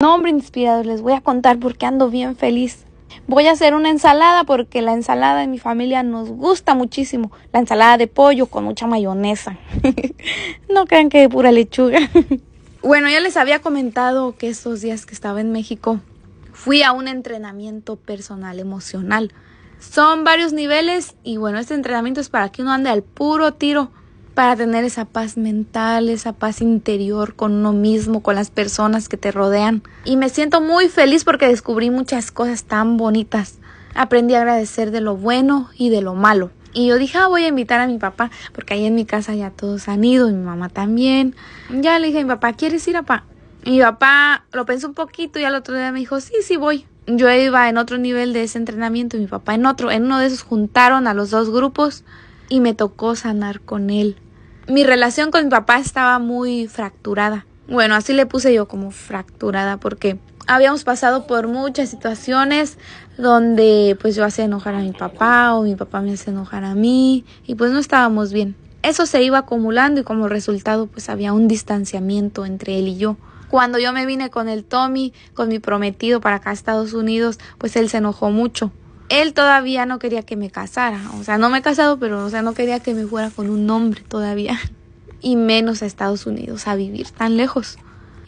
Nombre inspirador, les voy a contar porque ando bien feliz. Voy a hacer una ensalada porque la ensalada de mi familia nos gusta muchísimo. La ensalada de pollo con mucha mayonesa. no crean que de pura lechuga. bueno, ya les había comentado que estos días que estaba en México fui a un entrenamiento personal emocional. Son varios niveles y bueno, este entrenamiento es para que uno ande al puro tiro para tener esa paz mental, esa paz interior con uno mismo, con las personas que te rodean. Y me siento muy feliz porque descubrí muchas cosas tan bonitas. Aprendí a agradecer de lo bueno y de lo malo. Y yo dije, ah, voy a invitar a mi papá, porque ahí en mi casa ya todos han ido, mi mamá también. Ya le dije a mi papá, ¿quieres ir, papá? Y mi papá lo pensó un poquito y al otro día me dijo, sí, sí voy. Yo iba en otro nivel de ese entrenamiento y mi papá en otro. En uno de esos juntaron a los dos grupos y me tocó sanar con él mi relación con mi papá estaba muy fracturada. Bueno, así le puse yo como fracturada porque habíamos pasado por muchas situaciones donde pues yo hacía enojar a mi papá o mi papá me hacía enojar a mí y pues no estábamos bien. Eso se iba acumulando y como resultado pues había un distanciamiento entre él y yo. Cuando yo me vine con el Tommy, con mi prometido para acá a Estados Unidos, pues él se enojó mucho él todavía no quería que me casara. O sea, no me he casado, pero o sea, no quería que me fuera con un hombre todavía. Y menos a Estados Unidos, a vivir tan lejos.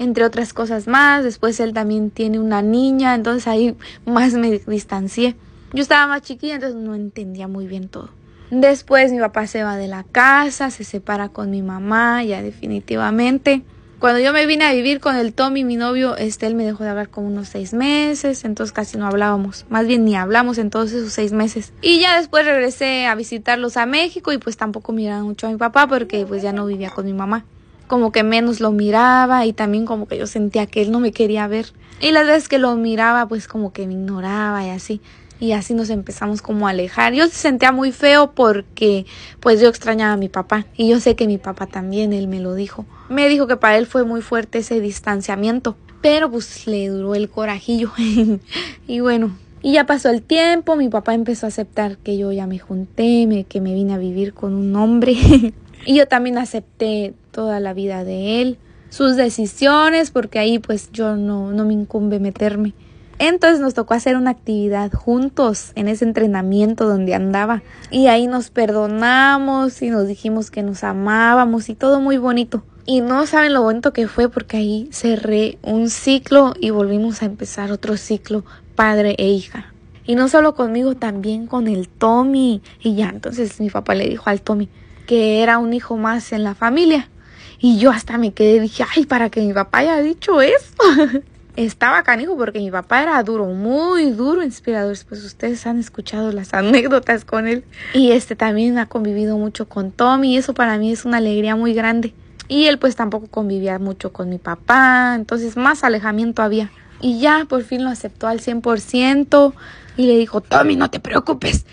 Entre otras cosas más, después él también tiene una niña, entonces ahí más me distancié. Yo estaba más chiquilla, entonces no entendía muy bien todo. Después mi papá se va de la casa, se separa con mi mamá ya definitivamente. Cuando yo me vine a vivir con el Tommy, mi novio, este, él me dejó de hablar como unos seis meses, entonces casi no hablábamos, más bien ni hablamos en todos esos seis meses. Y ya después regresé a visitarlos a México y pues tampoco miraba mucho a mi papá porque pues ya no vivía con mi mamá como que menos lo miraba y también como que yo sentía que él no me quería ver. Y las veces que lo miraba, pues como que me ignoraba y así y así nos empezamos como a alejar. Yo se sentía muy feo porque pues yo extrañaba a mi papá y yo sé que mi papá también, él me lo dijo. Me dijo que para él fue muy fuerte ese distanciamiento, pero pues le duró el corajillo y bueno. Y ya pasó el tiempo, mi papá empezó a aceptar que yo ya me junté, me, que me vine a vivir con un hombre. y yo también acepté toda la vida de él, sus decisiones, porque ahí pues yo no, no me incumbe meterme. Entonces nos tocó hacer una actividad juntos en ese entrenamiento donde andaba. Y ahí nos perdonamos y nos dijimos que nos amábamos y todo muy bonito. Y no saben lo bonito que fue porque ahí cerré un ciclo y volvimos a empezar otro ciclo, padre e hija. Y no solo conmigo, también con el Tommy. Y ya entonces mi papá le dijo al Tommy que era un hijo más en la familia. Y yo hasta me quedé, dije, ay, para que mi papá haya dicho eso. estaba canijo porque mi papá era duro, muy duro, inspirador. Pues ustedes han escuchado las anécdotas con él. Y este también ha convivido mucho con Tommy y eso para mí es una alegría muy grande. Y él pues tampoco convivía mucho con mi papá, entonces más alejamiento había. Y ya por fin lo aceptó al 100% y le dijo, Tommy, no te preocupes,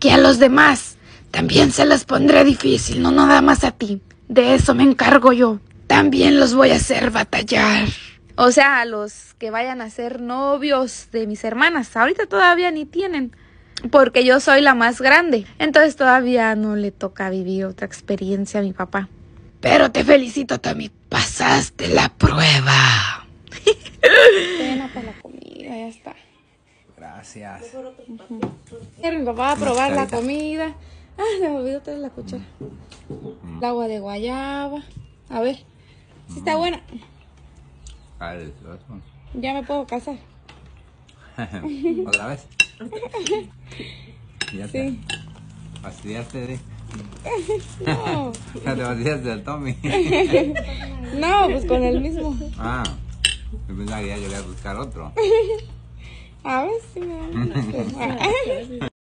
que a los demás también se los pondré difícil, no nada más a ti. De eso me encargo yo. También los voy a hacer batallar. O sea, a los que vayan a ser novios de mis hermanas. Ahorita todavía ni tienen. Porque yo soy la más grande. Entonces todavía no le toca vivir otra experiencia a mi papá. Pero te felicito, también. Pasaste la prueba. Pena para la comida, ya está. Gracias. mi papá va a probar la comida. Ah, me olvidó traer la cuchara. Mm. El agua de guayaba. A ver. Si está buena. Ya me puedo casar. ¿Otra vez? Ya sí. fastidiaste de... No. ya te fastidiaste del Tommy. no, pues con el mismo. Ah, yo pensaba que ya a buscar otro. A ver si me da